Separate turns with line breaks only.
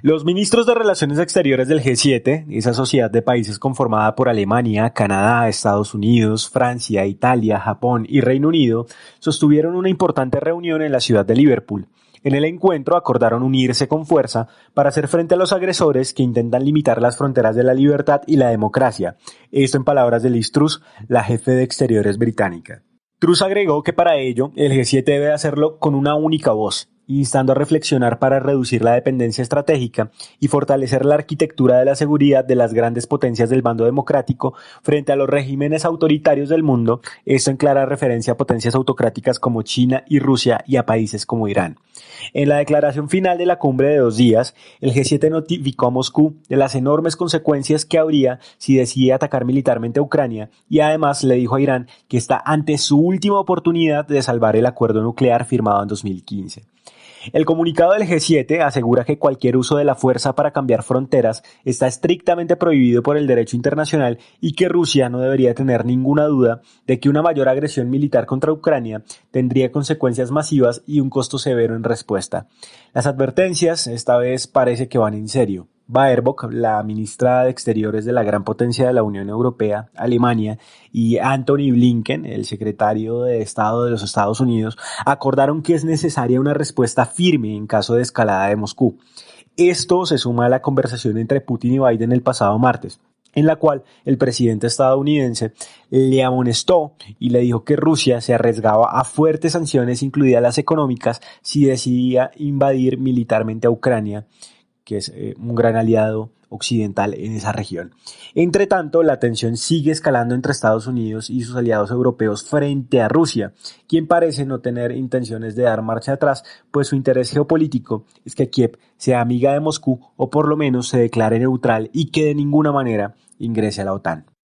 Los ministros de Relaciones Exteriores del G7, esa sociedad de países conformada por Alemania, Canadá, Estados Unidos, Francia, Italia, Japón y Reino Unido, sostuvieron una importante reunión en la ciudad de Liverpool. En el encuentro acordaron unirse con fuerza para hacer frente a los agresores que intentan limitar las fronteras de la libertad y la democracia. Esto en palabras de Liz Truss, la jefe de Exteriores británica. Truss agregó que para ello el G7 debe hacerlo con una única voz, instando a reflexionar para reducir la dependencia estratégica y fortalecer la arquitectura de la seguridad de las grandes potencias del bando democrático frente a los regímenes autoritarios del mundo, esto en clara referencia a potencias autocráticas como China y Rusia y a países como Irán. En la declaración final de la cumbre de dos días, el G7 notificó a Moscú de las enormes consecuencias que habría si decide atacar militarmente a Ucrania y además le dijo a Irán que está ante su última oportunidad de salvar el acuerdo nuclear firmado en 2015. El comunicado del G7 asegura que cualquier uso de la fuerza para cambiar fronteras está estrictamente prohibido por el derecho internacional y que Rusia no debería tener ninguna duda de que una mayor agresión militar contra Ucrania tendría consecuencias masivas y un costo severo en respuesta. Las advertencias esta vez parece que van en serio. Baerbock, la ministra de Exteriores de la gran potencia de la Unión Europea, Alemania, y Anthony Blinken, el secretario de Estado de los Estados Unidos, acordaron que es necesaria una respuesta firme en caso de escalada de Moscú. Esto se suma a la conversación entre Putin y Biden el pasado martes en la cual el presidente estadounidense le amonestó y le dijo que Rusia se arriesgaba a fuertes sanciones, incluidas las económicas, si decidía invadir militarmente a Ucrania que es eh, un gran aliado occidental en esa región. Entre tanto, la tensión sigue escalando entre Estados Unidos y sus aliados europeos frente a Rusia, quien parece no tener intenciones de dar marcha atrás, pues su interés geopolítico es que Kiev sea amiga de Moscú o por lo menos se declare neutral y que de ninguna manera ingrese a la OTAN.